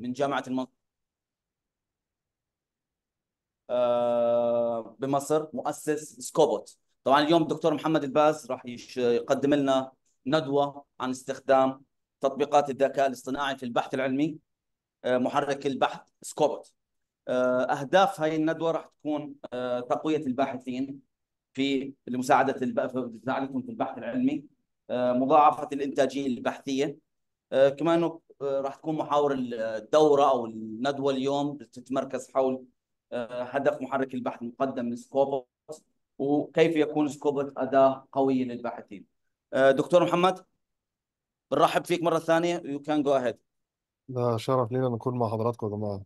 من جامعة المنطقة آه، بمصر مؤسس سكوبوت طبعا اليوم الدكتور محمد الباز راح يقدم لنا ندوة عن استخدام تطبيقات الذكاء الاصطناعي في البحث العلمي آه، محرك البحث سكوبوت آه، أهداف هاي الندوة راح تكون تقوية الباحثين في لمساعدة مساعدتهم في البحث العلمي مضاعفة الإنتاجية البحثية كمان راح تكون محاور الدوره او الندوه اليوم بتتمركز حول آه، هدف محرك البحث المقدم من سكوبوس وكيف يكون سكوبوس اداه قويه للباحثين. آه، دكتور محمد بنرحب فيك مره ثانيه يو كان جو اهيد. ده شرف لينا نكون مع حضراتكم يا جماعه.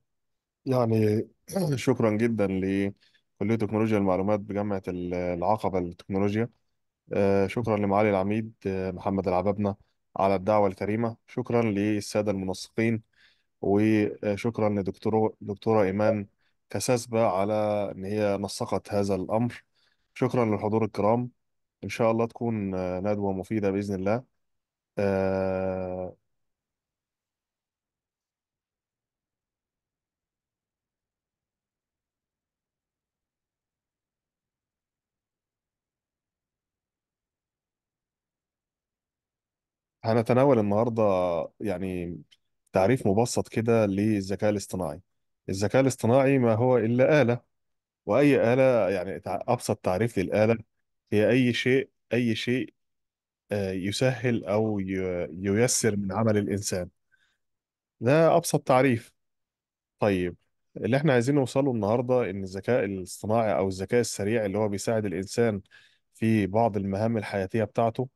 يعني شكرا جدا لكليه تكنولوجيا المعلومات بجامعه العقبه للتكنولوجيا. آه، شكرا لمعالي العميد محمد العبابنه. على الدعوة الكريمة شكرا للسادة المنسقين وشكرا لدكتورة دكتورة إيمان كساسبة على إن هي نسقت هذا الأمر شكرا للحضور الكرام إن شاء الله تكون ندوة مفيدة بإذن الله آه، هنتناول النهارده يعني تعريف مبسط كده للذكاء الاصطناعي الذكاء الاصطناعي ما هو إلا آلة وأي آلة يعني أبسط تعريف للآلة هي أي شيء أي شيء آه، يسهل أو ييسر من عمل الإنسان ده أبسط تعريف طيب اللي احنا عايزين نوصله النهارده ان الذكاء الاصطناعي او الذكاء السريع اللي هو بيساعد الانسان في بعض المهام الحياتيه بتاعته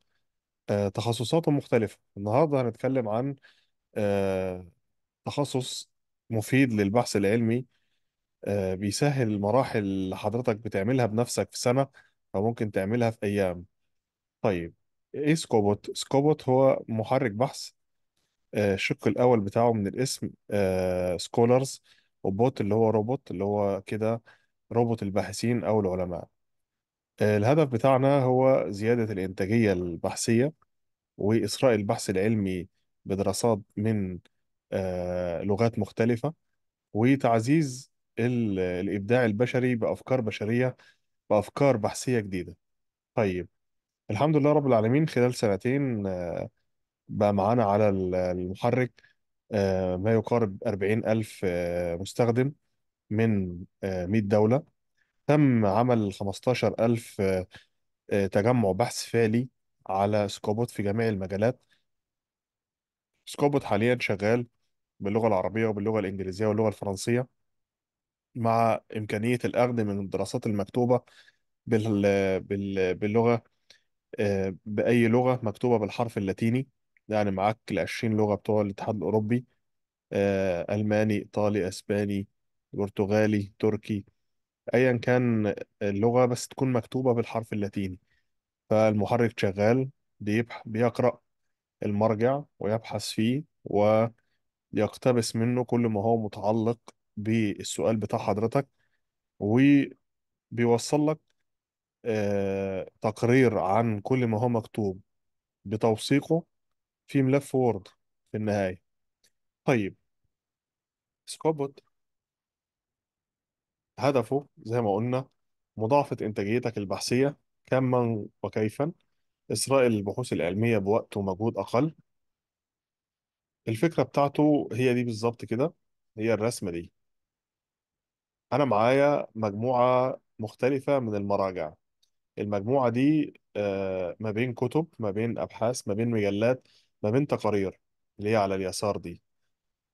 آه، تخصصاته مختلفة النهاردة هنتكلم عن آه، تخصص مفيد للبحث العلمي آه، بيسهل المراحل اللي حضرتك بتعملها بنفسك في سنة فممكن تعملها في أيام طيب إيه سكوبوت؟ سكوبوت هو محرك بحث الشق الأول بتاعه من الاسم سكولرز وبوت اللي هو روبوت اللي هو كده روبوت الباحثين أو العلماء آه، الهدف بتاعنا هو زيادة الإنتاجية البحثية وإسراء البحث العلمي بدراسات من آه، لغات مختلفة وتعزيز الإبداع البشري بأفكار بشرية بأفكار بحثية جديدة طيب الحمد لله رب العالمين خلال سنتين آه، بقى معانا على المحرك ما يقارب 40 ألف مستخدم من 100 دولة تم عمل 15000 آه، آه، تجمع بحث فعلي على سكوبوت في جميع المجالات سكوبوت حاليا شغال باللغة العربية وباللغة الإنجليزية واللغة الفرنسية مع إمكانية الأخذ من الدراسات المكتوبة بال... بال... باللغة آه، بأي لغة مكتوبة بالحرف اللاتيني يعني معاك العشرين لغة بتوع الاتحاد الأوروبي ألماني إيطالي أسباني برتغالي تركي ايا كان اللغه بس تكون مكتوبه بالحرف اللاتيني فالمحرك شغال بيبح بيقرأ المرجع ويبحث فيه ويقتبس منه كل ما هو متعلق بالسؤال بتاع حضرتك وبيوصل لك آه، تقرير عن كل ما هو مكتوب بتوثيقه في ملف وورد في النهاية طيب سكوبوت هدفه زي ما قلنا مضاعفة إنتاجيتك البحثية كما وكيفا إسراء البحوث العلمية بوقت ومجهود أقل الفكرة بتاعته هي دي بالظبط كده هي الرسمة دي أنا معايا مجموعة مختلفة من المراجع المجموعة دي آه، ما بين كتب ما بين أبحاث ما بين مجلات ما بين تقارير اللي هي على اليسار دي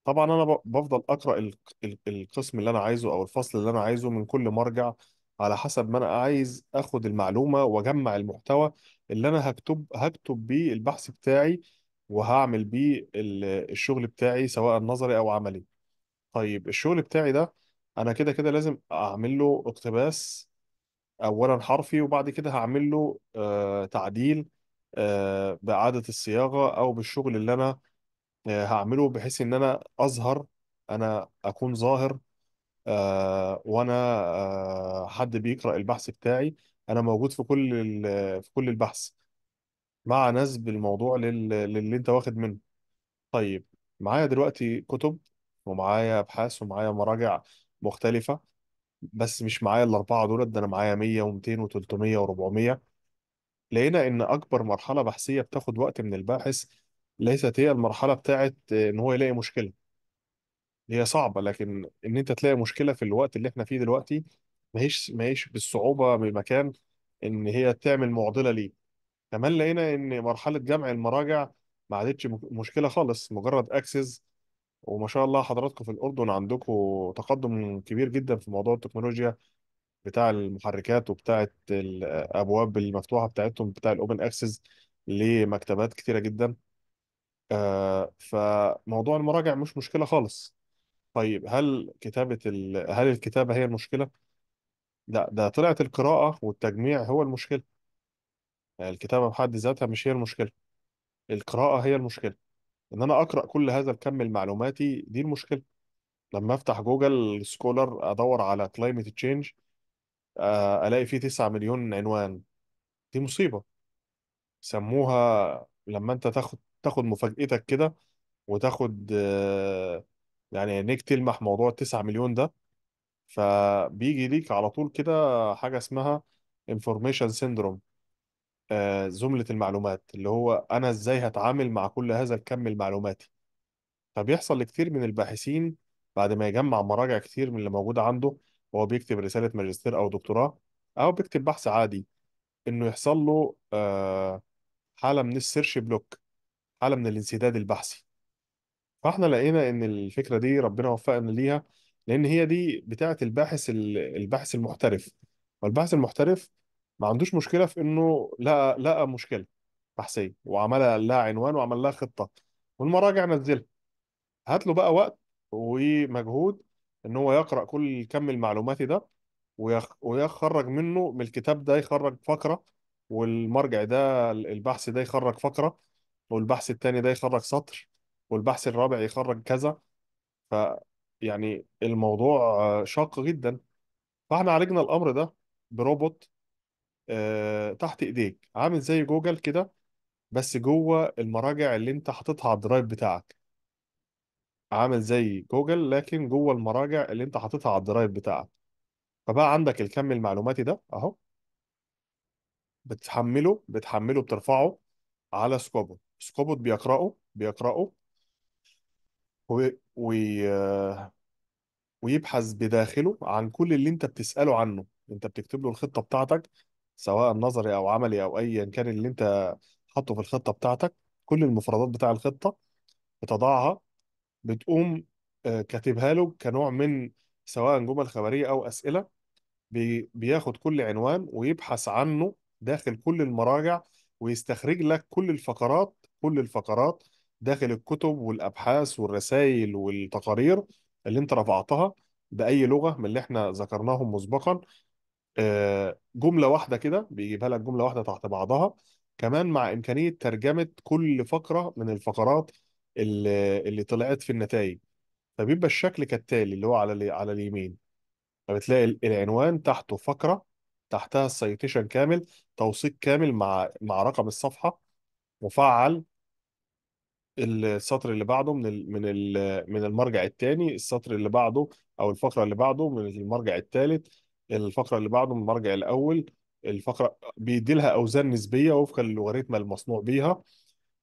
طبعا انا بفضل اقرا القسم اللي انا عايزه او الفصل اللي انا عايزه من كل مرجع على حسب ما انا عايز اخد المعلومه واجمع المحتوى اللي انا هكتب هكتب بيه البحث بتاعي وهعمل بيه الشغل بتاعي سواء نظري او عملي طيب الشغل بتاعي ده انا كده كده لازم اعمل له اقتباس اولا حرفي وبعد كده هعمل له آه، تعديل آه، باعاده الصياغه او بالشغل اللي انا آه، هعمله بحيث ان انا اظهر انا اكون ظاهر آه، وانا آه، حد بيقرأ البحث بتاعي انا موجود في كل في كل البحث مع نسب الموضوع للي انت واخد منه طيب معايا دلوقتي كتب ومعايا ابحاث ومعايا مراجع مختلفة بس مش معايا الاربعة دول ده انا معايا 100 و200 و300 و400 لقينا ان اكبر مرحلة بحثية بتاخد وقت من الباحث ليست هي المرحلة بتاعت إن هو يلاقي مشكلة هي صعبة لكن إن أنت تلاقي مشكلة في الوقت اللي إحنا فيه دلوقتي ماهيش ماهيش بالصعوبة بمكان إن هي تعمل معضلة ليه كمان لقينا إن مرحلة جمع المراجع ما عادتش مشكلة خالص مجرد أكسس وما شاء الله حضراتكم في الأردن عندكم تقدم كبير جدا في موضوع التكنولوجيا بتاع المحركات وبتاعة الأبواب المفتوحة بتاعتهم بتاع الأوبن أكسس لمكتبات كتيرة جدا آه فموضوع المراجع مش مشكلة خالص طيب هل كتابة ال... هل الكتابة هي المشكلة؟ لا ده طلعت القراءة والتجميع هو المشكلة يعني الكتابة بحد ذاتها مش هي المشكلة القراءة هي المشكلة إن أنا أقرأ كل هذا الكم المعلوماتي دي المشكلة لما أفتح جوجل سكولر أدور على كلايمت آه، تشينج ألاقي فيه 9 مليون عنوان دي مصيبة سموها لما أنت تاخد تاخد مفاجأتك كده وتاخد آه، يعني عينيك تلمح موضوع التسعة مليون ده فبيجي ليك على طول كده حاجة اسمها انفورميشن آه، سيندروم زملة المعلومات اللي هو أنا إزاي هتعامل مع كل هذا الكم المعلوماتي فبيحصل لكتير من الباحثين بعد ما يجمع مراجع كتير من اللي موجودة عنده وهو بيكتب رسالة ماجستير أو دكتوراه أو بيكتب بحث عادي إنه يحصل له آه، حالة من السيرش بلوك حاله من الانسداد البحثي فاحنا لقينا ان الفكره دي ربنا وفقنا ليها لان هي دي بتاعه الباحث الباحث المحترف والباحث المحترف ما عندوش مشكله في انه لقى لقى مشكله بحثيه وعملها لها عنوان وعمل لها خطه والمراجع نزلها هات له بقى وقت ومجهود ان هو يقرا كل الكم المعلوماتي ده ويخرج منه من الكتاب ده يخرج فقره والمرجع ده البحث ده يخرج فقره والبحث الثاني ده يخرج سطر والبحث الرابع يخرج كذا ف يعني الموضوع شاق جدا فاحنا عالجنا الامر ده بروبوت آه، تحت ايديك عامل زي جوجل كده بس جوه المراجع اللي انت حاططها على الدرايف بتاعك عامل زي جوجل لكن جوه المراجع اللي انت حاططها على الدرايف بتاعك فبقى عندك الكم المعلوماتي ده اهو بتحمله بتحمله بترفعه على سكوبر سكوبوت بيقرأه بيقرأه وي... و... ويبحث بداخله عن كل اللي انت بتسأله عنه انت بتكتب له الخطة بتاعتك سواء نظري او عملي او ايا كان اللي انت حاطه في الخطة بتاعتك كل المفردات بتاع الخطة بتضعها بتقوم آه، كاتبها له كنوع من سواء جمل خبرية او أسئلة بي... بياخد كل عنوان ويبحث عنه داخل كل المراجع ويستخرج لك كل الفقرات كل الفقرات داخل الكتب والابحاث والرسائل والتقارير اللي انت رفعتها باي لغه من اللي احنا ذكرناهم مسبقا آه، جمله واحده كده بيجيبها لك جمله واحده تحت بعضها كمان مع امكانيه ترجمه كل فقره من الفقرات اللي, اللي طلعت في النتائج فبيبقى الشكل كالتالي اللي هو على على اليمين فبتلاقي العنوان تحته فقره تحتها السيتيشن كامل توثيق كامل مع مع رقم الصفحه مفعل السطر اللي بعده من الـ من الـ من المرجع الثاني السطر اللي بعده او الفقره اللي بعده من المرجع الثالث الفقره اللي بعده من المرجع الاول الفقره بيدي لها اوزان نسبيه وفقا للوغاريتم المصنوع بيها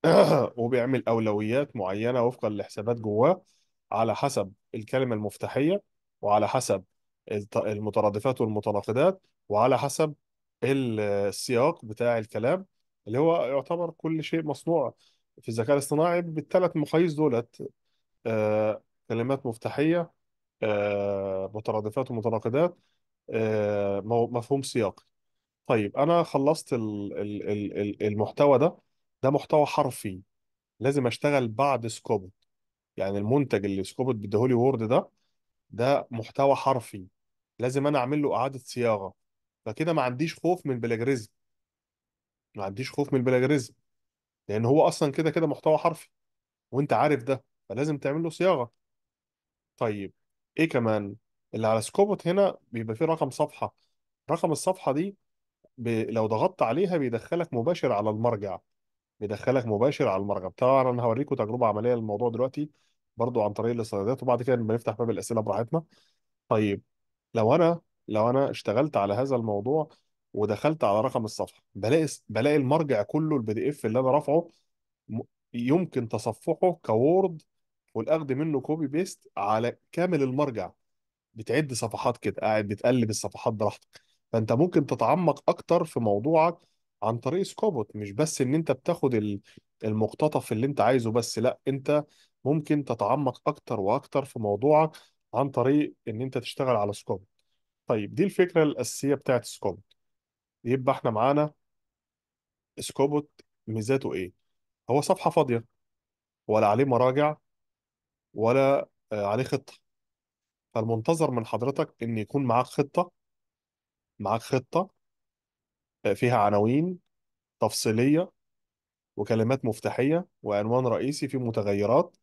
وبيعمل اولويات معينه وفقا لحسابات جواه على حسب الكلمه المفتاحيه وعلى حسب المترادفات والمتناقضات وعلى حسب السياق بتاع الكلام اللي هو يعتبر كل شيء مصنوع في الذكاء الاصطناعي بالثلاث مقاييس دولت آه، كلمات مفتاحية آه، مترادفات ومتناقضات آه، مفهوم سياقي طيب أنا خلصت المحتوى ده ده محتوى حرفي لازم أشتغل بعد سكوبت يعني المنتج اللي سكوبت بيديهولي وورد ده ده محتوى حرفي لازم أنا أعمل له إعادة صياغة فكده ما عنديش خوف من بلاجريزم ما عنديش خوف من البلاجريزم لان هو اصلا كده كده محتوى حرفي وانت عارف ده فلازم تعمل له صياغه طيب ايه كمان اللي على سكوبوت هنا بيبقى فيه رقم صفحه رقم الصفحه دي ب... لو ضغطت عليها بيدخلك مباشر على المرجع بيدخلك مباشر على المرجع طبعا انا هوريكم تجربه عمليه للموضوع دلوقتي برضو عن طريق الاستعدادات وبعد كده بنفتح باب الاسئله براحتنا طيب لو انا لو انا اشتغلت على هذا الموضوع ودخلت على رقم الصفحه بلاقي بلاقي المرجع كله البي دي اف اللي انا رافعه يمكن تصفحه كوورد والاخذ منه كوبي بيست على كامل المرجع بتعد صفحات كده قاعد بتقلب الصفحات براحتك فانت ممكن تتعمق اكتر في موضوعك عن طريق سكوبوت مش بس ان انت بتاخد المقتطف اللي انت عايزه بس لا انت ممكن تتعمق اكتر واكتر في موضوعك عن طريق ان انت تشتغل على سكوبوت طيب دي الفكره الاساسيه بتاعت سكوبوت يبقى احنا معانا سكوبوت ميزاته ايه هو صفحة فاضية ولا عليه مراجع ولا آه، عليه خطة فالمنتظر من حضرتك ان يكون معاك خطة معاك خطة آه، فيها عناوين تفصيلية وكلمات مفتاحية وعنوان رئيسي فيه متغيرات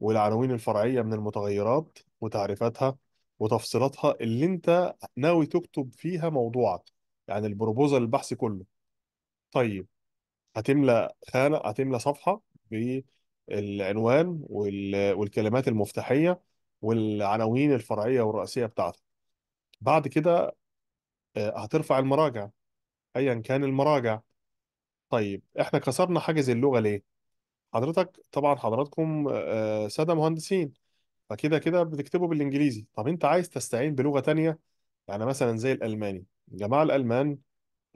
والعناوين الفرعية من المتغيرات وتعريفاتها وتفصيلاتها اللي انت ناوي تكتب فيها موضوعك يعني البروبوزال البحث كله طيب هتملى خانة هتملى صفحة بالعنوان وال- والكلمات المفتاحية والعناوين الفرعية والرئيسية بتاعتك بعد كده آه، هترفع المراجع ايا كان المراجع طيب احنا كسرنا حاجز اللغة ليه حضرتك طبعا حضراتكم آه، آه، سادة مهندسين فكده كده بتكتبوا بالانجليزي طب انت عايز تستعين بلغة تانية يعني مثلا زي الالماني الجماعه الالمان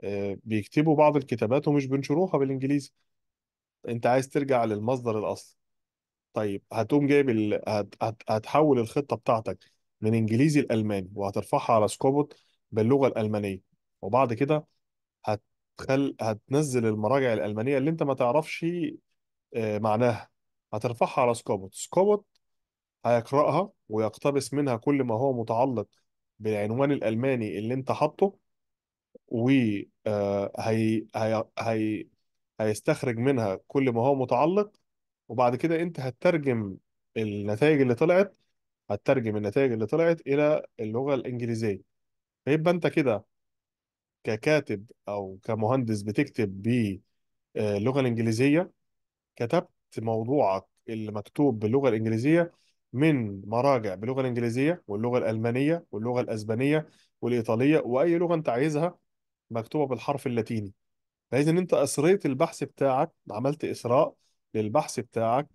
آه، بيكتبوا بعض الكتابات ومش بينشروها بالانجليزي انت عايز ترجع للمصدر الاصلي طيب هتقوم جايب ال... هت... هت... هتحول الخطه بتاعتك من انجليزي لالماني وهترفعها على سكوبوت باللغه الالمانيه وبعد كده هتخل... هتنزل المراجع الالمانيه اللي انت ما تعرفش آه، معناها هترفعها على سكوبوت سكوبوت هيقراها ويقتبس منها كل ما هو متعلق بالعنوان الالماني اللي انت حاطه و آه، هي هي هي هيستخرج منها كل ما هو متعلق وبعد كده انت هترجم النتائج اللي طلعت هترجم النتائج اللي طلعت الى اللغة الانجليزية فيبقى انت كده ككاتب او كمهندس بتكتب باللغة آه، الانجليزية كتبت موضوعك اللي مكتوب باللغة الانجليزية من مراجع باللغه الانجليزيه واللغه الالمانيه واللغه الاسبانيه والايطاليه واي لغه انت عايزها مكتوبه بالحرف اللاتيني بحيث ان انت اسريت البحث بتاعك عملت اسراء للبحث بتاعك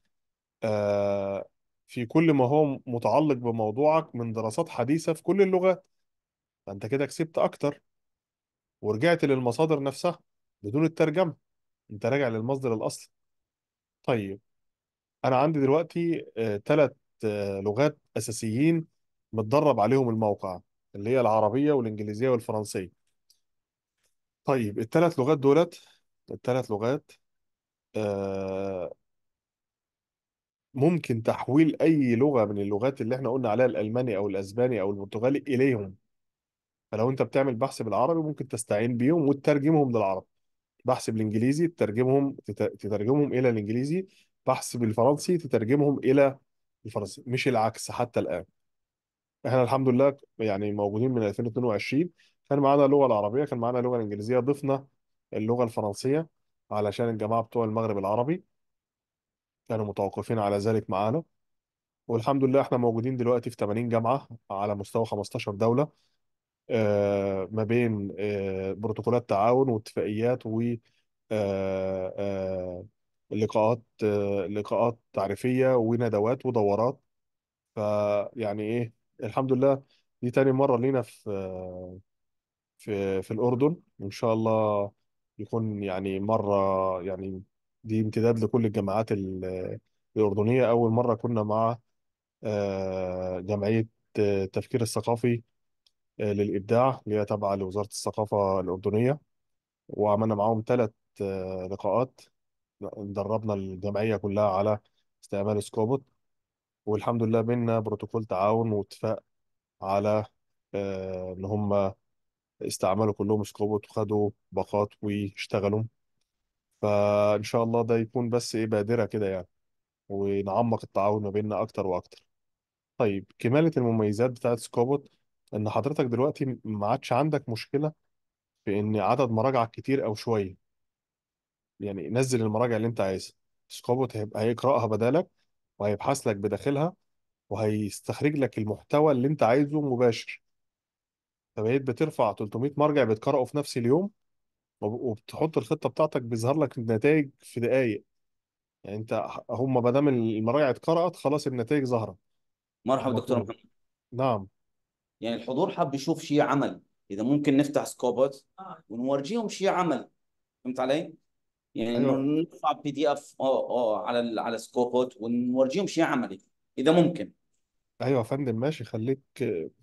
آه في كل ما هو متعلق بموضوعك من دراسات حديثه في كل اللغات فانت كده كسبت اكتر ورجعت للمصادر نفسها بدون الترجمه انت راجع للمصدر الاصلي طيب انا عندي دلوقتي ثلاث آه لغات اساسيين متدرب عليهم الموقع اللي هي العربيه والانجليزيه والفرنسيه طيب الثلاث لغات دولت الثلاث لغات آه، ممكن تحويل اي لغه من اللغات اللي احنا قلنا عليها الالماني او الاسباني او البرتغالي اليهم فلو انت بتعمل بحث بالعربي ممكن تستعين بيهم وتترجمهم للعربي بحث بالانجليزي تترجمهم تترجمهم الى الانجليزي بحث بالفرنسي تترجمهم الى الفرنسي مش العكس حتى الآن احنا الحمد لله يعني موجودين من 2022 كان معانا اللغة العربية كان معانا اللغة الإنجليزية ضفنا اللغة الفرنسية علشان الجماعة بتوع المغرب العربي كانوا متوقفين على ذلك معانا والحمد لله احنا موجودين دلوقتي في 80 جامعة على مستوى 15 دولة آه، ما بين آه، بروتوكولات تعاون واتفاقيات و آه، لقاءات لقاءات تعريفية وندوات ودورات فيعني ايه الحمد لله دي تاني مرة لينا في في في الأردن إن شاء الله يكون يعني مرة يعني دي امتداد لكل الجامعات الأردنية أول مرة كنا مع آه، جمعية التفكير الثقافي آه، للإبداع اللي هي تابعة لوزارة الثقافة الأردنية وعملنا معاهم ثلاث آه، لقاءات دربنا الجمعية كلها على استعمال سكوبوت والحمد لله بينا بروتوكول تعاون واتفاق على آه، إن هم استعملوا كلهم سكوبوت وخدوا باقات واشتغلوا فإن شاء الله ده يكون بس إيه بادرة كده يعني ونعمق التعاون ما بيننا أكتر وأكتر طيب كمالة المميزات بتاعت سكوبوت إن حضرتك دلوقتي ما عادش عندك مشكلة في إن عدد مراجعك كتير أو شوية يعني نزل المراجع اللي انت عايزها سكوبوت هيبقى هيقراها بدالك وهيبحث لك بداخلها وهيستخرج لك المحتوى اللي انت عايزه مباشر فبقيت بترفع 300 مرجع بتقراه في نفس اليوم وبتحط الخطة بتاعتك بيظهر لك النتائج في دقايق يعني انت هم ما دام المراجع اتقرأت خلاص النتائج ظهرت مرحبا دكتور طول محمد نعم يعني الحضور حاب يشوف شيء عمل اذا ممكن نفتح سكوبوت ونورجيهم شيء عمل فهمت علي يعني ايوه نرفع بي دي اف اه اه على على سكوبات ونورجيهم شيء عملي اذا ممكن ايوه يا فندم ماشي خليك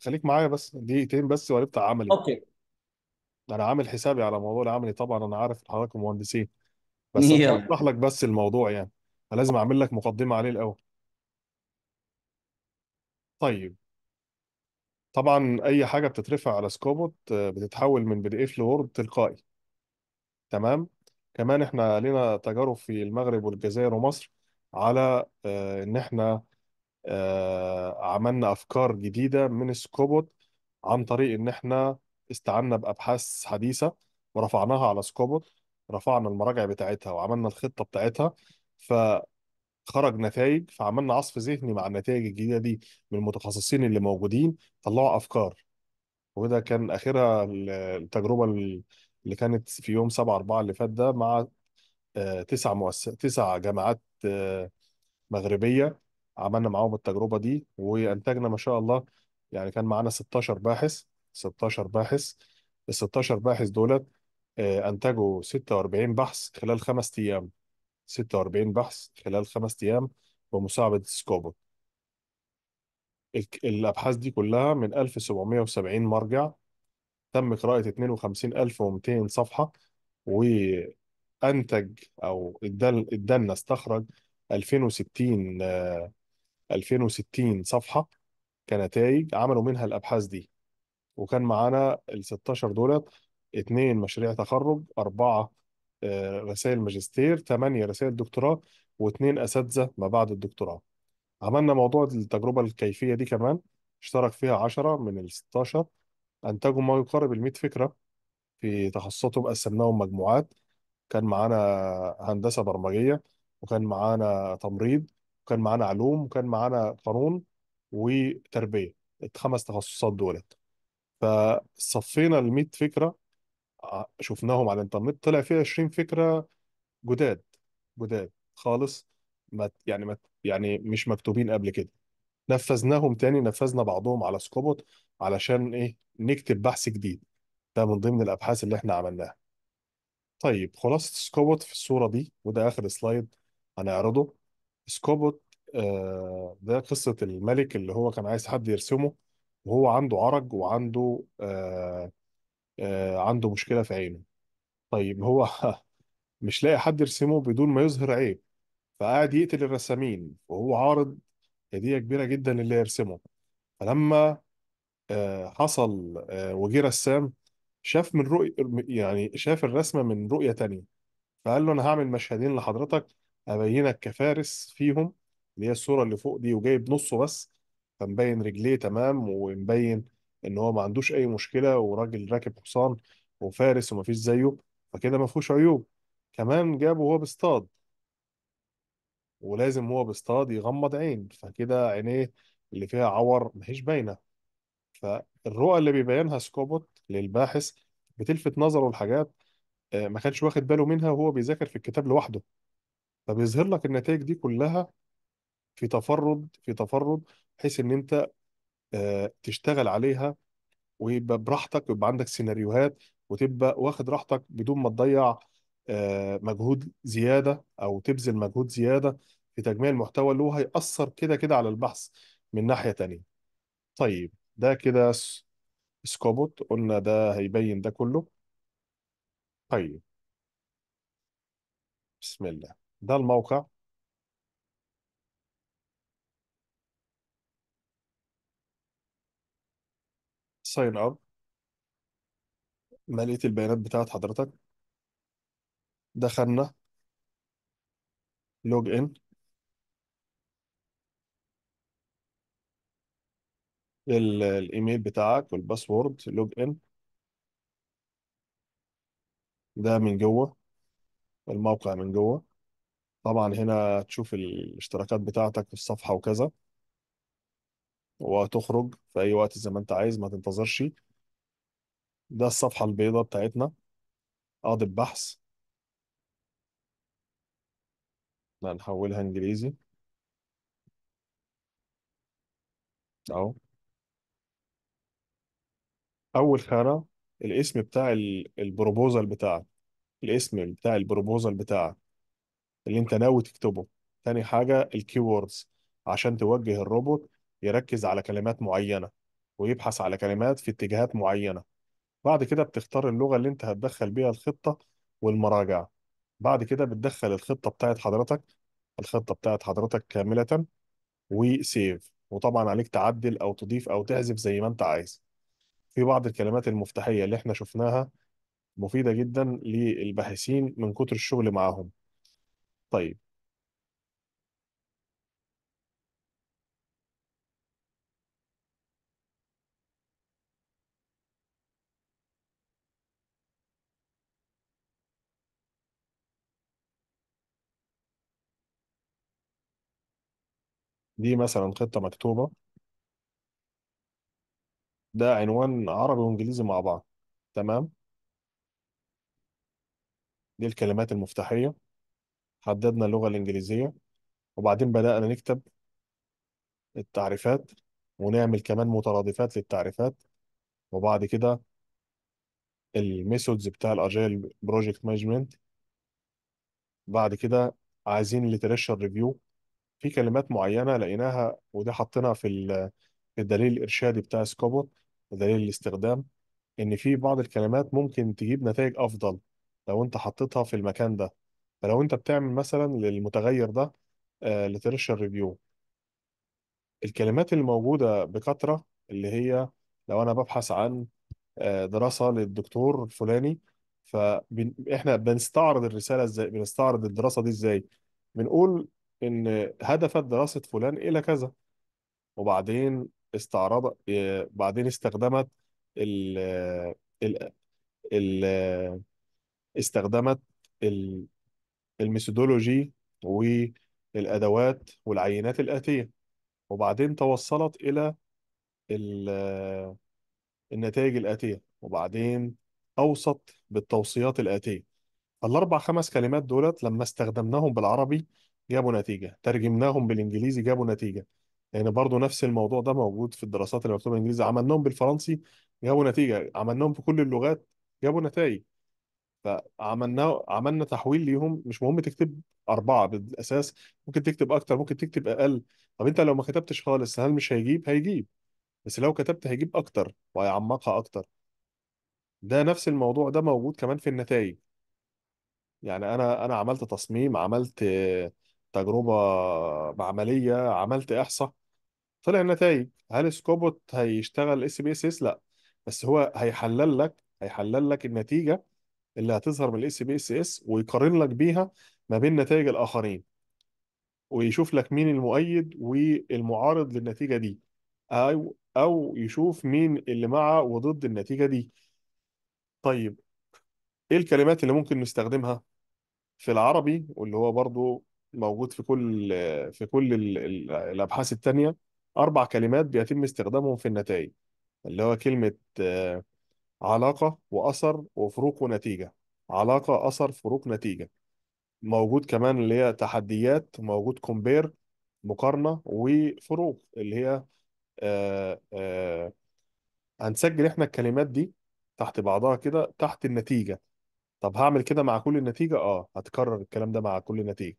خليك معايا بس دقيقتين بس وأنا بتاع عملي اوكي انا عامل حسابي على موضوع العملي طبعا انا عارف حضرتك مهندسين بس انا هشرح لك بس الموضوع يعني فلازم اعمل لك مقدمة عليه الاول طيب طبعا اي حاجة بتترفع على سكوبوت آه، بتتحول من بي دي اف لوورد تلقائي تمام كمان احنا لنا تجارب في المغرب والجزائر ومصر على آه، ان احنا آه، عملنا افكار جديده من سكوبوت عن طريق ان احنا استعنا بابحاث حديثه ورفعناها على سكوبوت رفعنا المراجع بتاعتها وعملنا الخطه بتاعتها فخرج نتائج فعملنا عصف ذهني مع النتائج الجديده دي من المتخصصين اللي موجودين طلعوا افكار وده كان اخرها التجربه اللي كانت في يوم 7 4 اللي فات ده مع آه، تسع مؤسس تسع جامعات آه، مغربية عملنا معاهم التجربة دي وأنتجنا ما شاء الله يعني كان معانا 16 باحث 16 باحث ال 16 باحث دولت آه، أنتجوا 46 بحث خلال خمس أيام 46 بحث خلال خمس أيام بمساعدة سكوبو الأبحاث دي كلها من 1770 مرجع تم قراءة 52200 صفحة وأنتج أو ادالنا استخرج 2060 2060 آه، صفحة كنتائج عملوا منها الأبحاث دي وكان معانا ال 16 دولت اثنين مشاريع تخرج أربعة آه، رسائل ماجستير ثمانية رسائل دكتوراه واثنين أساتذة ما بعد الدكتوراه عملنا موضوع التجربة الكيفية دي كمان اشترك فيها 10 من ال 16 أنتجوا ما يقارب ال 100 فكرة في تخصصاتهم قسمناهم مجموعات كان معانا هندسة برمجية وكان معانا تمريض وكان معانا علوم وكان معانا قانون وتربية الخمس تخصصات دولت فصفينا ال 100 فكرة شفناهم على الإنترنت طلع فيها 20 فكرة جداد جداد خالص ما يعني ما يعني مش مكتوبين قبل كده نفذناهم تاني نفذنا بعضهم على سكوبوت علشان ايه نكتب بحث جديد ده من ضمن الابحاث اللي احنا عملناها طيب خلاصه سكوبوت في الصوره دي وده اخر سلايد هنعرضه سكوبوت آه ده قصه الملك اللي هو كان عايز حد يرسمه وهو عنده عرج وعنده آه آه عنده مشكله في عينه طيب هو مش لاقي حد يرسمه بدون ما يظهر عيب فقاعد يقتل الرسامين وهو عارض هديه كبيره جدا اللي يرسمه فلما آه، حصل وجه آه، رسام شاف من رؤية يعني شاف الرسمة من رؤية تانية فقال له أنا هعمل مشهدين لحضرتك أبينك كفارس فيهم اللي هي الصورة اللي فوق دي وجايب نصه بس فمبين رجليه تمام ومبين إن هو ما عندوش أي مشكلة وراجل راكب حصان وفارس وما فيش زيه فكده ما فيهوش عيوب كمان جابه وهو بيصطاد ولازم هو بيصطاد يغمض عين فكده عينيه اللي فيها عور ما هيش باينة فالرؤى اللي بيبينها سكوبوت للباحث بتلفت نظره لحاجات آه، ما كانش واخد باله منها وهو بيذاكر في الكتاب لوحده فبيظهر لك النتائج دي كلها في تفرد في تفرد بحيث ان انت آه، تشتغل عليها ويبقى براحتك ويبقى عندك سيناريوهات وتبقى واخد راحتك بدون ما تضيع آه، مجهود زياده او تبذل مجهود زياده في تجميع المحتوى اللي هو هيأثر كده كده على البحث من ناحيه تانيه. طيب ده كده سكوبوت قلنا ده هيبين ده كله طيب بسم الله ده الموقع ساين اب مليت البيانات بتاعت حضرتك دخلنا لوج ان الايميل بتاعك والباسورد لوج ان ده من جوه الموقع من جوه طبعا هنا تشوف الاشتراكات بتاعتك في الصفحة وكذا وتخرج في اي وقت زي ما انت عايز ما تنتظرش ده الصفحة البيضاء بتاعتنا قاضي البحث هنحولها انجليزي اهو اول خانه الاسم بتاع البروبوزال بتاعك الاسم بتاع البروبوزال بتاعك اللي انت ناوي تكتبه تاني حاجه الكيوردز عشان توجه الروبوت يركز على كلمات معينه ويبحث على كلمات في اتجاهات معينه بعد كده بتختار اللغه اللي انت هتدخل بيها الخطه والمراجع بعد كده بتدخل الخطه بتاعت حضرتك الخطه بتاعت حضرتك كامله وسيف وطبعا عليك تعدل او تضيف او تحذف زي ما انت عايز في بعض الكلمات المفتاحية اللي احنا شفناها مفيدة جدا للباحثين من كتر الشغل معاهم طيب دي مثلا خطة مكتوبة ده عنوان عربي وانجليزي مع بعض تمام دي الكلمات المفتاحية حددنا اللغة الإنجليزية وبعدين بدأنا نكتب التعريفات ونعمل كمان مترادفات للتعريفات وبعد كده الميثودز بتاع الاجايل بروجكت مانجمنت بعد كده عايزين ليترشر ريفيو في كلمات معينه لقيناها وده حطيناها في في الدليل الارشادي بتاع سكوبو ودليل الاستخدام إن في بعض الكلمات ممكن تجيب نتائج أفضل لو أنت حطيتها في المكان ده فلو أنت بتعمل مثلا للمتغير ده آه، لترش ريفيو الكلمات اللي موجودة بكثرة اللي هي لو أنا ببحث عن آه، دراسة للدكتور الفلاني فإحنا بنستعرض الرسالة إزاي بنستعرض الدراسة دي إزاي بنقول إن هدفت دراسة فلان إلى كذا وبعدين استعرض آه، بعدين استخدمت ال ال ال استخدمت ال الميثودولوجي والأدوات والعينات الآتية وبعدين توصلت إلى النتائج الآتية وبعدين أوصت بالتوصيات الآتية الأربع خمس كلمات دولت لما استخدمناهم بالعربي جابوا نتيجة ترجمناهم بالإنجليزي جابوا نتيجة يعني برضه نفس الموضوع ده موجود في الدراسات اللي مكتوبه بالانجليزي عملناهم بالفرنسي جابوا نتيجه عملناهم في كل اللغات جابوا نتائج فعملنا عملنا تحويل ليهم مش مهم تكتب أربعة بالأساس ممكن تكتب أكتر ممكن تكتب أقل طب أنت لو ما كتبتش خالص هل مش هيجيب؟ هيجيب بس لو كتبت هيجيب أكتر وهيعمقها أكتر ده نفس الموضوع ده موجود كمان في النتائج يعني أنا أنا عملت تصميم عملت تجربة معملية عملت إحصاء طلع النتائج هل سكوبوت هيشتغل اس بي اس اس لا بس هو هيحلل لك هيحلل لك النتيجه اللي هتظهر من الاس بي اس اس ويقارن لك بيها ما بين نتائج الاخرين ويشوف لك مين المؤيد والمعارض للنتيجه دي او او يشوف مين اللي مع وضد النتيجه دي طيب ايه الكلمات اللي ممكن نستخدمها في العربي واللي هو برضو موجود في كل في كل الابحاث التانية أربع كلمات بيتم استخدامهم في النتائج اللي هو كلمة آه، علاقة وأثر وفروق ونتيجة علاقة أثر فروق نتيجة موجود كمان اللي هي تحديات موجود كومبير مقارنة وفروق اللي هي آه، آه، هنسجل احنا الكلمات دي تحت بعضها كده تحت النتيجة طب هعمل كده مع كل النتيجة؟ اه هتكرر الكلام ده مع كل نتيجة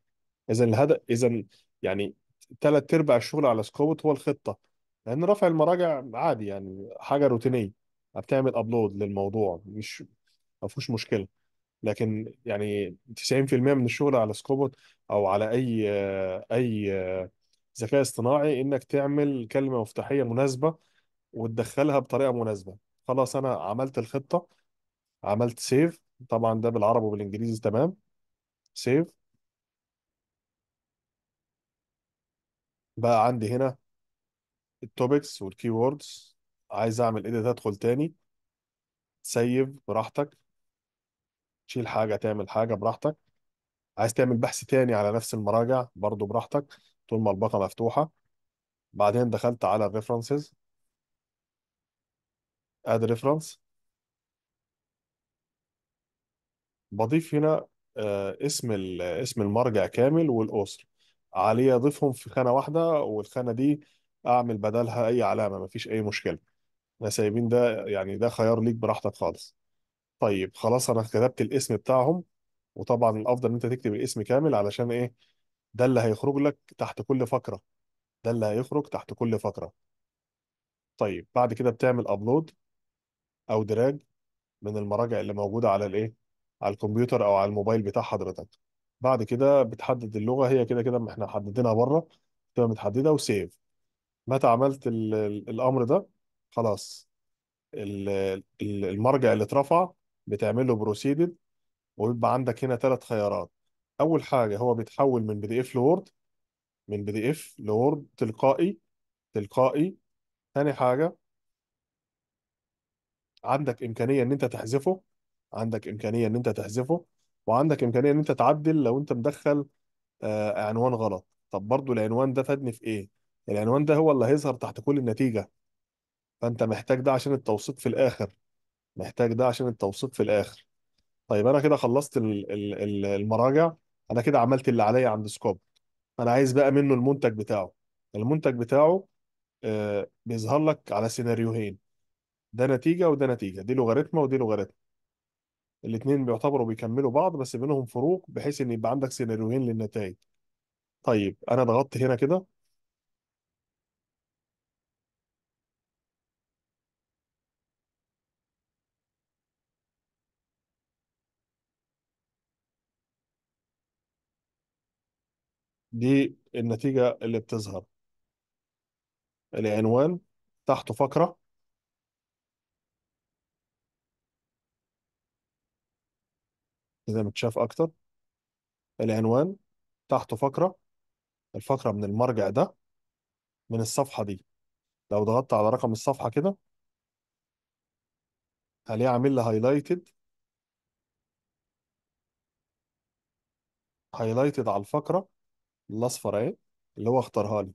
اذا الهدف اذا يعني ثلاث ارباع الشغل على سكوبت هو الخطه لان رفع المراجع عادي يعني حاجه روتينيه بتعمل ابلود للموضوع مش ما فيهوش مشكله لكن يعني 90% من الشغل على سكوبوت او على اي اي ذكاء اصطناعي انك تعمل كلمه مفتاحيه مناسبه وتدخلها بطريقه مناسبه خلاص انا عملت الخطه عملت سيف طبعا ده بالعربي وبالانجليزي تمام سيف بقى عندي هنا التوبكس والكيوردز عايز اعمل ايديت ادخل تاني سيف براحتك تشيل حاجه تعمل حاجه براحتك عايز تعمل بحث تاني على نفس المراجع برضو براحتك طول ما الباقه مفتوحه بعدين دخلت على الريفرنسز اد ريفرنس بضيف هنا آه، اسم اسم المرجع كامل والاوثر عليه اضيفهم في خانه واحده والخانه دي اعمل بدلها اي علامه مفيش اي مشكله احنا سايبين ده يعني ده خيار ليك براحتك خالص طيب خلاص انا كتبت الاسم بتاعهم وطبعا الافضل ان انت تكتب الاسم كامل علشان ايه ده اللي هيخرج لك تحت كل فقره ده اللي هيخرج تحت كل فقره طيب بعد كده بتعمل ابلود او دراج من المراجع اللي موجوده على الايه على الكمبيوتر او على الموبايل بتاع حضرتك بعد كده بتحدد اللغة هي كده كده ما احنا حددناها بره تبقى متحددة وسيف متى عملت الأمر ده خلاص المرجع اللي اترفع بتعمل له بروسيدد ويبقى عندك هنا ثلاث خيارات أول حاجة هو بيتحول من بي دي إف لوورد من بي دي إف لوورد تلقائي تلقائي تاني حاجة عندك إمكانية إن أنت تحذفه عندك إمكانية إن أنت تحذفه وعندك امكانيه ان انت تعدل لو انت مدخل آه، عنوان غلط طب برضو العنوان ده فادني في ايه العنوان ده هو اللي هيظهر تحت كل النتيجه فانت محتاج ده عشان التوثيق في الاخر محتاج ده عشان التوثيق في الاخر طيب انا كده خلصت المراجع انا كده عملت اللي عليا عند سكوب انا عايز بقى منه المنتج بتاعه المنتج بتاعه آه، بيظهر لك على سيناريوهين ده نتيجه وده نتيجه دي لوغاريتما ودي لوغاريتما الاثنين بيعتبروا بيكملوا بعض بس بينهم فروق بحيث ان يبقى عندك سيناريوهين للنتائج طيب انا ضغطت هنا كده دي النتيجة اللي بتظهر العنوان تحته فقرة زي ما تشاف أكتر العنوان تحته فقرة الفقرة من المرجع ده من الصفحة دي لو ضغطت على رقم الصفحة كده هلاقيه عامل لي هايلايتد هايلايتد على الفقرة الأصفر أهي اللي هو اختارها لي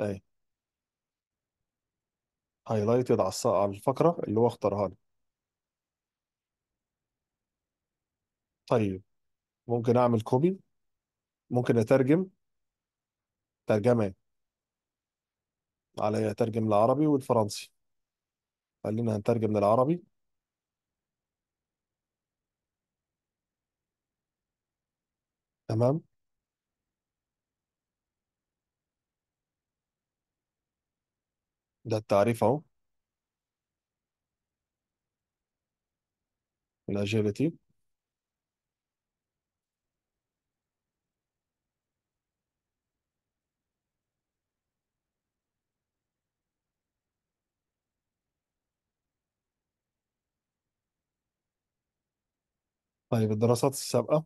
أهي هايلايتد على على الفقرة اللي هو اختارها لي طيب ممكن اعمل كوبي ممكن اترجم ترجمة على اترجم العربي والفرنسي خلينا هنترجم للعربي تمام ده التعريف اهو الاجيلتي طيب الدراسات السابقة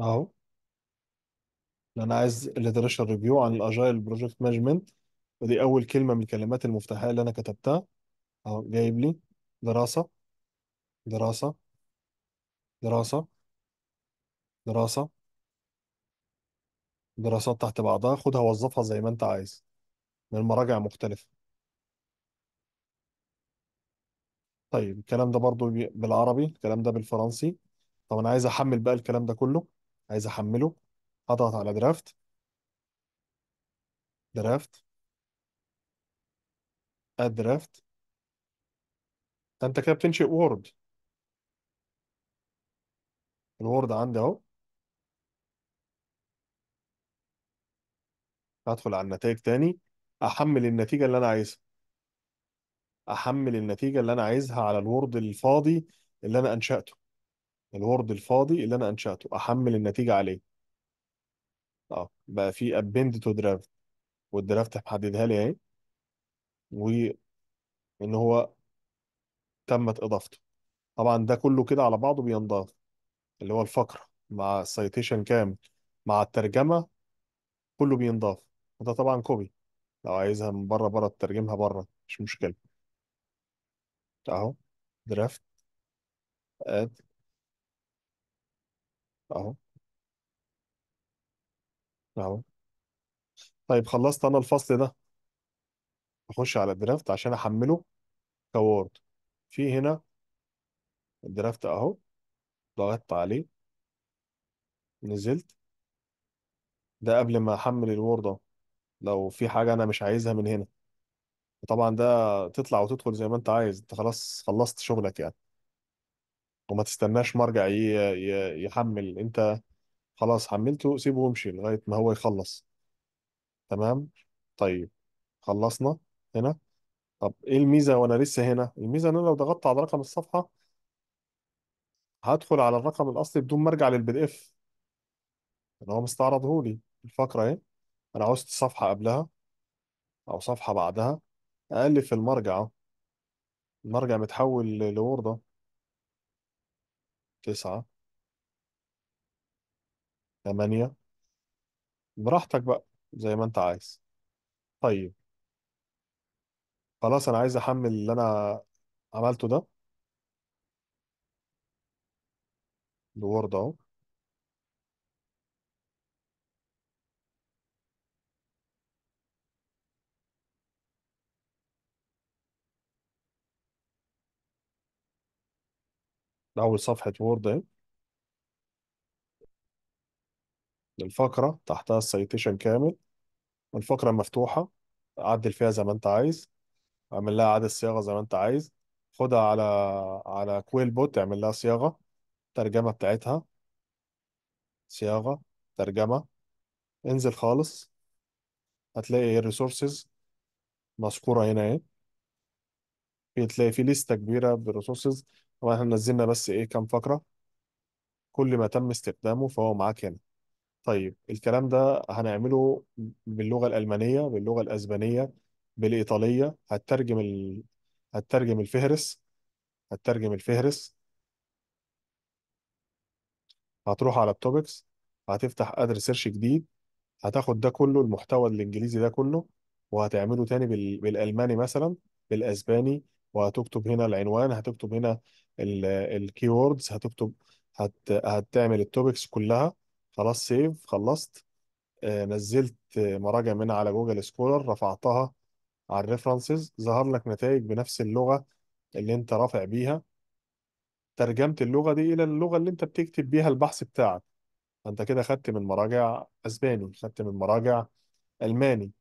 أهو أنا عايز literature review عن الأجايل بروجكت مانجمنت ودي أول كلمة من الكلمات المفتاحية اللي أنا كتبتها أهو جايب لي دراسة دراسة دراسة دراسة دراسات تحت بعضها خدها وظفها زي ما انت عايز من مراجع مختلفة طيب الكلام ده برضو بالعربي الكلام ده بالفرنسي طب انا عايز احمل بقى الكلام ده كله عايز احمله اضغط على درافت درافت اد درافت انت كده بتنشئ وورد الوورد عندي اهو هدخل على النتائج تاني احمل النتيجه اللي انا عايزها احمل النتيجه اللي انا عايزها على الوورد الفاضي اللي انا انشاته الوورد الفاضي اللي انا انشاته احمل النتيجه عليه اه بقى في ابند تو درافت والدرافت محددها لي اهي وان هو تمت اضافته طبعا ده كله كده على بعضه بينضاف اللي هو الفقره مع السيتيشن كامل مع الترجمه كله بينضاف وده طبعا كوبي لو عايزها من بره بره تترجمها بره مش مشكلة اهو درافت اد اهو اهو طيب خلصت انا الفصل ده اخش على الدرافت عشان احمله كوورد في هنا الدرافت اهو ضغطت عليه نزلت ده قبل ما احمل الوورد اهو لو في حاجة أنا مش عايزها من هنا وطبعا ده تطلع وتدخل زي ما أنت عايز أنت خلاص خلصت شغلك يعني وما تستناش مرجع يحمل أنت خلاص حملته سيبه وامشي لغاية ما هو يخلص تمام طيب خلصنا هنا طب إيه الميزة وأنا لسه هنا الميزة إن أنا لو ضغطت على رقم الصفحة هدخل على الرقم الأصلي بدون ما أرجع للبي دي إف اللي يعني هو مستعرضه لي الفقرة أهي انا عوزت صفحة قبلها او صفحة بعدها اقلب في المرجع أهو. المرجع متحول لوردة تسعة تمانية براحتك بقى زي ما انت عايز طيب خلاص انا عايز احمل اللي انا عملته ده لوورد اهو أول صفحة وورد أهي الفقرة تحتها السيتيشن كامل الفقرة مفتوحة عدل فيها زي ما أنت عايز اعمل لها عدد صياغة زي ما أنت عايز خدها على على كويل بوت اعمل لها صياغة ترجمة بتاعتها صياغة ترجمة انزل خالص هتلاقي ايه الريسورسز مذكورة هنا اهي هتلاقي في لستة كبيرة بالريسورسز هو احنا نزلنا بس ايه كام فقرة كل ما تم استخدامه فهو معاك هنا طيب الكلام ده هنعمله باللغة الألمانية باللغة الأسبانية بالإيطالية هترجم ال... هترجم الفهرس هترجم الفهرس هتروح على التوبكس هتفتح أدر سيرش جديد هتاخد ده كله المحتوى الإنجليزي ده كله وهتعمله تاني بال... بالألماني مثلا بالأسباني وهتكتب هنا العنوان هتكتب هنا الكي ووردز هتكتب هت هتعمل التوبكس كلها خلاص سيف خلصت آه، نزلت مراجع من على جوجل سكولر رفعتها على الريفرنسز ظهر لك نتائج بنفس اللغة اللي انت رافع بيها ترجمت اللغة دي إلى اللغة اللي انت بتكتب بيها البحث بتاعك فانت كده خدت من مراجع اسباني خدت من مراجع الماني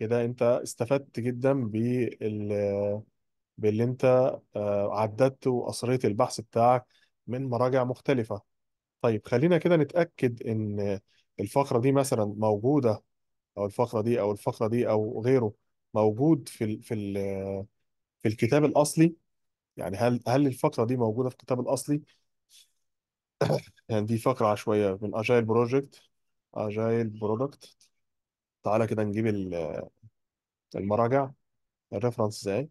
كده انت استفدت جدا بال باللي انت آه، عددت واسريت البحث بتاعك من مراجع مختلفة طيب خلينا كده نتأكد ان الفقرة دي مثلا موجودة او الفقرة دي او الفقرة دي او غيره موجود في الـ في الـ في الكتاب الأصلي يعني هل هل الفقرة دي موجودة في الكتاب الأصلي يعني دي فقرة عشوائية من اجايل بروجكت اجايل برودكت تعالى كده نجيب المراجع الريفرنس ازاي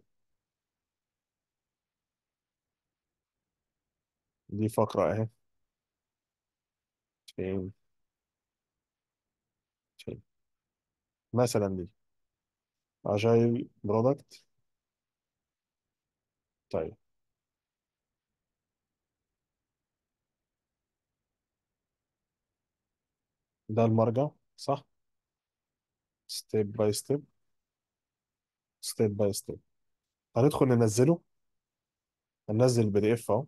دي فقرة اهي فين فين مثلا دي اجايل برودكت طيب ده المرجع صح ستيب باي ستيب ستيب باي ستيب هندخل ننزله هننزل البي دي اف اهو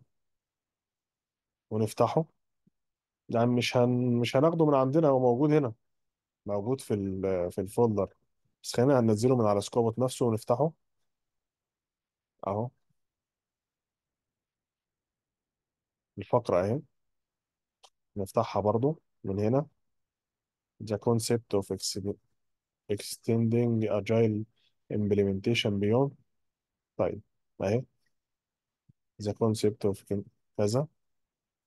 ونفتحه يعني مش هن... مش هناخده من عندنا هو موجود هنا موجود في ال... في الفولدر بس خلينا هننزله من على سكوبوت نفسه ونفتحه اهو الفقرة اهي نفتحها برضو من هنا The concept of extending agile implementation beyond طيب اهي the concept of كذا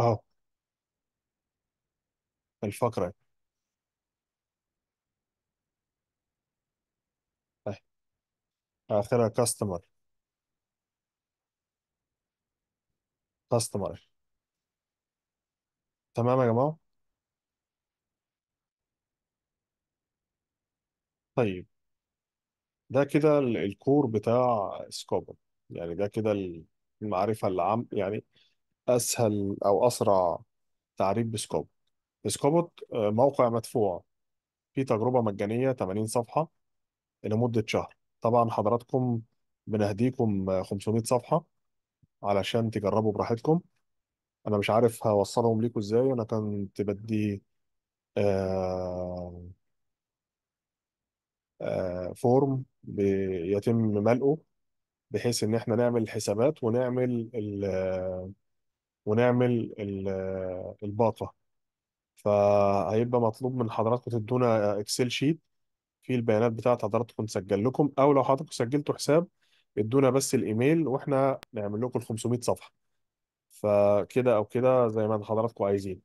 اه الفقرة طيب آخرها كاستمر كاستمر تمام يا جماعة طيب ده كده الكور بتاع سكوبل يعني ده كده المعرفة العام يعني اسهل او اسرع تعريف بسكوب بسكوبوت آه، موقع مدفوع فيه تجربه مجانيه 80 صفحه لمده شهر طبعا حضراتكم بنهديكم 500 آه، صفحه علشان تجربوا براحتكم انا مش عارف هوصلهم ليكم ازاي انا كنت بدي آه، آه، فورم بيتم ملئه بحيث ان احنا نعمل الحسابات ونعمل ال- آه، ونعمل الباطة الباقة فهيبقى مطلوب من حضراتكم تدونا اكسل شيت فيه البيانات بتاعت حضراتكم تسجل لكم او لو حضراتكم سجلتوا حساب ادونا بس الايميل واحنا نعمل لكم ال 500 صفحة فكده او كده زي ما حضراتكم عايزين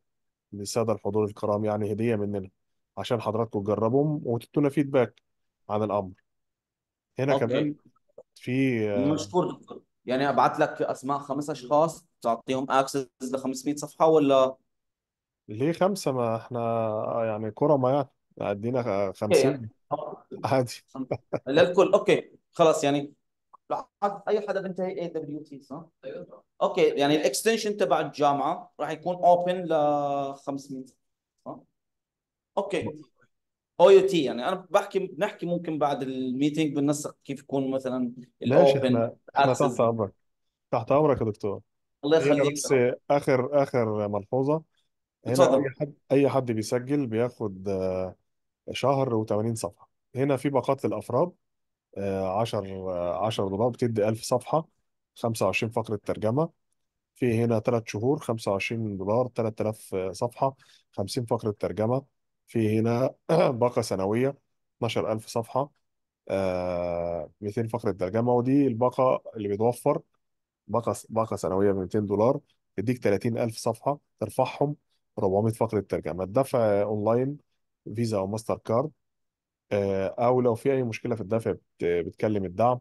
للسادة الحضور الكرام يعني هدية مننا عشان حضراتكم تجربهم وتدونا فيدباك عن الامر هنا اوكي كمان في مشكور دكتور يعني ابعت لك اسماء خمس اشخاص تعطيهم اكسس ل 500 صفحه ولا ليه خمسة ما احنا يعني كرة ما يعني ادينا 50 يعني عادي للكل اوكي خلاص يعني اي حدا بينتهي اي دبليو تي صح؟ ايوه اوكي يعني الاكستنشن تبع الجامعه راح يكون اوبن ل 500 صح؟ اوكي او يو تي يعني انا بحكي بنحكي ممكن بعد الميتنج بننسق كيف يكون مثلا ماشي الاوبن احنا احنا تحت امرك تحت امرك يا دكتور الله يخليك بس اخر اخر ملحوظة هنا اي حد اي حد بيسجل بياخد آه، شهر و80 صفحة هنا في باقات للافراد 10 10 دولار بتدي 1000 صفحة 25 فقرة ترجمة في هنا 3 شهور 25 دولار 3000 آه، صفحة 50 فقرة ترجمة في هنا باقة سنوية 12000 صفحة آه 200 فقرة ترجمة ودي الباقة اللي بتوفر باقة باقة سنوية ب 200 دولار تديك 30000 صفحة ترفعهم 400 فقرة ترجمة الدفع اونلاين فيزا او ماستر كارد آه او لو في اي مشكلة في الدفع بتكلم الدعم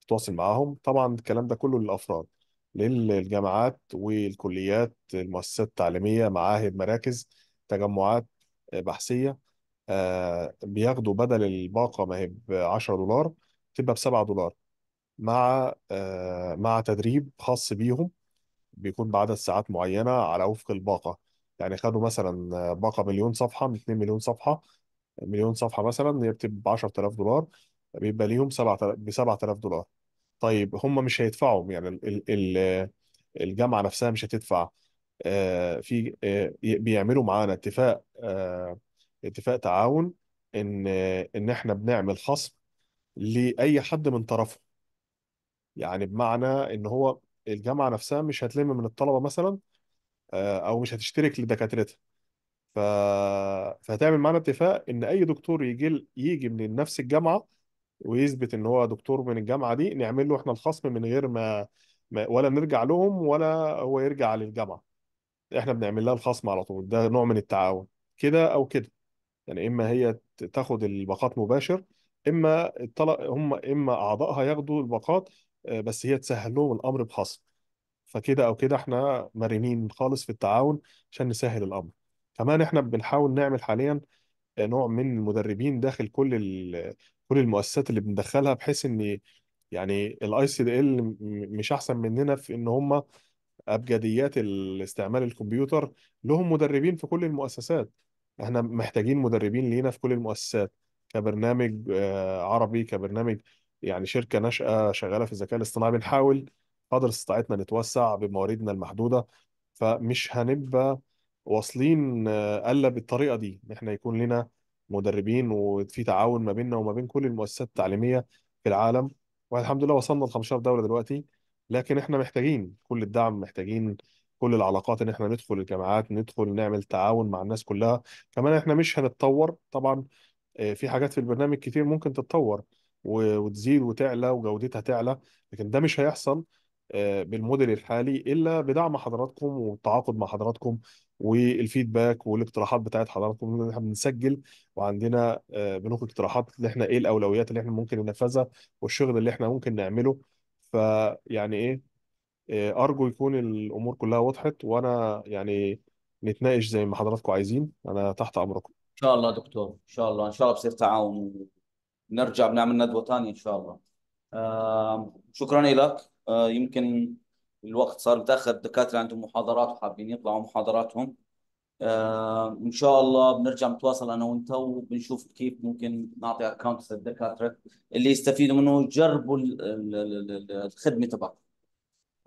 تتواصل معاهم طبعا الكلام ده كله للافراد للجامعات والكليات المؤسسات التعليمية معاهد مراكز تجمعات بحثيه آه، بياخدوا بدل الباقه ما هي ب 10 دولار تبقى ب 7 دولار مع آه، مع تدريب خاص بيهم بيكون بعدد ساعات معينه على وفق الباقه يعني خدوا مثلا باقه مليون صفحه من 2 مليون صفحه مليون صفحه مثلا هي بتبقى ب 10000 دولار بيبقى ليهم 7000 ب 7000 دولار طيب هم مش هيدفعوا يعني ال ال الجامعه نفسها مش هتدفع آه، في آه، بيعملوا معانا اتفاق آه، اتفاق تعاون ان ان احنا بنعمل خصم لاي حد من طرفهم يعني بمعنى ان هو الجامعه نفسها مش هتلم من الطلبه مثلا او مش هتشترك لدكاترتها ف... فهتعمل معانا اتفاق ان اي دكتور يجي يجي من نفس الجامعه ويثبت ان هو دكتور من الجامعه دي نعمل له احنا الخصم من غير ما ولا نرجع لهم ولا هو يرجع للجامعه احنا بنعمل لها الخصم على طول ده نوع من التعاون كده او كده يعني اما هي تاخد الباقات مباشر اما الطلب هم اما اعضائها ياخدوا الباقات آه، بس هي تسهل لهم الامر بخصم فكده او كده احنا مرنين خالص في التعاون عشان نسهل الامر كمان احنا بنحاول نعمل حاليا آه، نوع من المدربين داخل كل كل المؤسسات اللي بندخلها بحيث ان يعني الاي سي دي ال مش احسن مننا في ان هم ابجديات الاستعمال الكمبيوتر لهم مدربين في كل المؤسسات احنا محتاجين مدربين لينا في كل المؤسسات كبرنامج آه، عربي كبرنامج يعني شركه ناشئه شغاله في الذكاء الاصطناعي بنحاول قدر استطاعتنا نتوسع بمواردنا المحدوده فمش هنبقى واصلين آه، الا بالطريقه دي ان احنا يكون لنا مدربين وفي تعاون ما بيننا وما بين كل المؤسسات التعليميه في العالم والحمد لله وصلنا ل 15 دوله دلوقتي لكن احنا محتاجين كل الدعم محتاجين كل العلاقات ان احنا ندخل الجامعات ندخل نعمل تعاون مع الناس كلها كمان احنا مش هنتطور طبعا آه، في حاجات في البرنامج كتير ممكن تتطور وتزيد وتعلى وجودتها تعلى لكن ده مش هيحصل آه، بالموديل الحالي الا بدعم حضراتكم والتعاقد مع حضراتكم والفيدباك والاقتراحات بتاعت حضراتكم اللي احنا بنسجل وعندنا آه، اقتراحات اللي احنا ايه الاولويات اللي احنا ممكن ننفذها والشغل اللي احنا ممكن نعمله فيعني ايه إيه، ارجو يكون الامور كلها وضحت وانا يعني نتناقش زي ما حضراتكم عايزين انا تحت امركم ان شاء الله دكتور ان شاء الله ان شاء الله بصير تعاون ونرجع بنعمل ندوة ثانية ان شاء الله شكرا لك آه، يمكن الوقت صار متأخر الدكاترة عندهم محاضرات وحابين يطلعوا محاضراتهم آه، ان شاء الله بنرجع نتواصل انا وانت وبنشوف كيف ممكن نعطي اكونت للدكاتره اللي يستفيدوا منه يجربوا الخدمه تبعك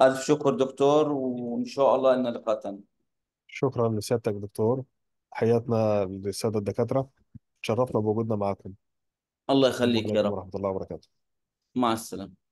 الف شكر دكتور وان شاء الله لنا لقاء ثاني شكرا لسيادتك دكتور حياتنا للساده الدكاتره تشرفنا بوجودنا معاكم الله يخليك يا رب ورحمه الله وبركاته مع السلامه